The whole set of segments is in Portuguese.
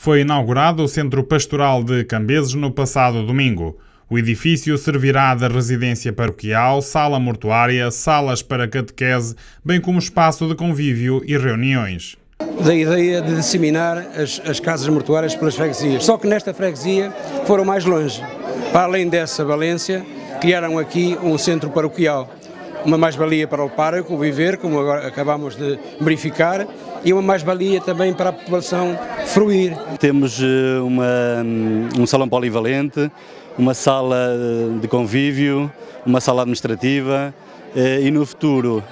foi inaugurado o Centro Pastoral de Cambeses no passado domingo. O edifício servirá de residência paroquial, sala mortuária, salas para catequese, bem como espaço de convívio e reuniões. Da ideia de disseminar as, as casas mortuárias pelas freguesias. Só que nesta freguesia foram mais longe. Para além dessa valência, criaram aqui um centro paroquial. Uma mais-valia para o pároco viver, como agora acabamos de verificar, e uma mais-valia também para a população fruir. Temos eh, uma, hum, um salão polivalente, uma sala eh, de convívio, uma sala administrativa, eh, e no futuro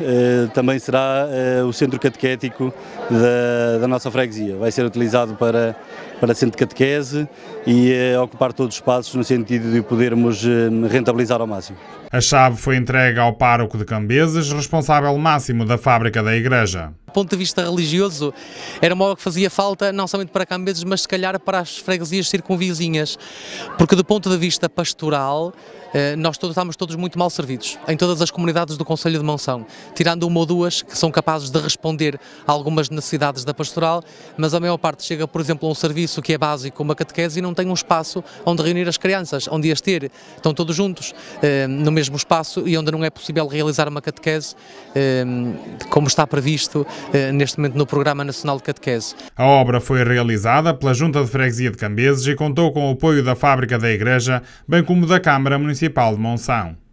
também será o centro catequético da, da, nossa freguesia. Vai ser utilizado para, para centro de catequese e ocupar todos os espaços no sentido de podermos hum, rentabilizar ao máximo. A chave foi entregue ao pároco de Cambeses, responsável máximo da fábrica da igreja ponto de vista religioso, era uma obra que fazia falta não somente para Cambeses, mas se calhar para as freguesias circunvizinhas, porque do ponto de vista pastoral, eh, nós todos, estamos todos muito mal servidos, em todas as comunidades do Conselho de Monção, tirando uma ou duas que são capazes de responder a algumas necessidades da pastoral, mas a maior parte chega, por exemplo, a um serviço que é básico, uma catequese, e não tem um espaço onde reunir as crianças, onde as ter, estão todos juntos, eh, no mesmo espaço, e onde não é possível realizar uma catequese, eh, como está previsto, eh, neste momento no Programa Nacional de Catequese. A obra foi realizada pela Junta de Freguesia de Cambeses e contou com o apoio da Fábrica da Igreja, bem como da Câmara Municipal de Monção.